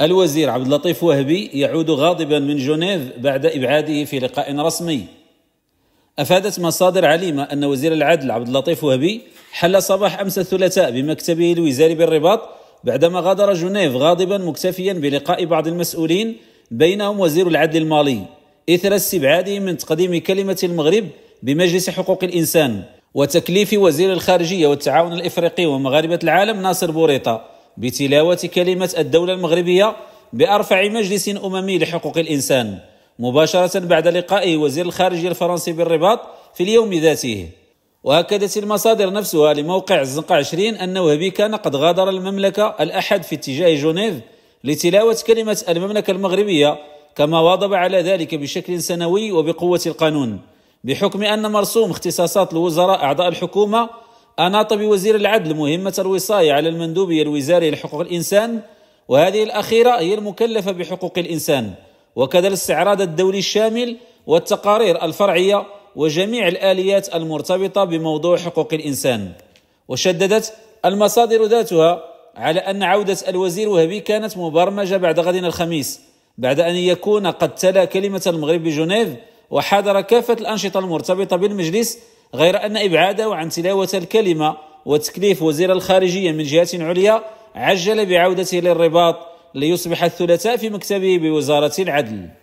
الوزير عبد اللطيف وهبي يعود غاضبا من جنيف بعد ابعاده في لقاء رسمي. افادت مصادر عليمه ان وزير العدل عبد اللطيف وهبي حل صباح امس الثلاثاء بمكتبه الوزاري بالرباط بعدما غادر جنيف غاضبا مكتفيا بلقاء بعض المسؤولين بينهم وزير العدل المالي اثر استبعاده من تقديم كلمه المغرب بمجلس حقوق الانسان وتكليف وزير الخارجيه والتعاون الافريقي ومغاربه العالم ناصر بوريطه بتلاوة كلمة الدولة المغربية بأرفع مجلس أممي لحقوق الإنسان مباشرة بعد لقائه وزير الخارجية الفرنسي بالرباط في اليوم ذاته وأكدت المصادر نفسها لموقع الزنقة 20 أن وهبي كان قد غادر المملكة الأحد في اتجاه جنيف لتلاوة كلمة المملكة المغربية كما واظب على ذلك بشكل سنوي وبقوة القانون بحكم أن مرسوم اختصاصات الوزراء أعضاء الحكومة أناط بوزير العدل مهمة الوصاية على المندوبية الوزارية لحقوق الإنسان وهذه الأخيرة هي المكلفة بحقوق الإنسان وكذا الاستعراض الدولي الشامل والتقارير الفرعية وجميع الآليات المرتبطة بموضوع حقوق الإنسان وشددت المصادر ذاتها على أن عودة الوزير وهبي كانت مبرمجة بعد غد الخميس بعد أن يكون قد تلا كلمة المغرب بجنيف وحضر كافة الأنشطة المرتبطة بالمجلس غير أن إبعاده عن تلاوة الكلمة وتكليف وزير الخارجية من جهة عليا عجل بعودته للرباط ليصبح الثلاثاء في مكتبه بوزارة العدل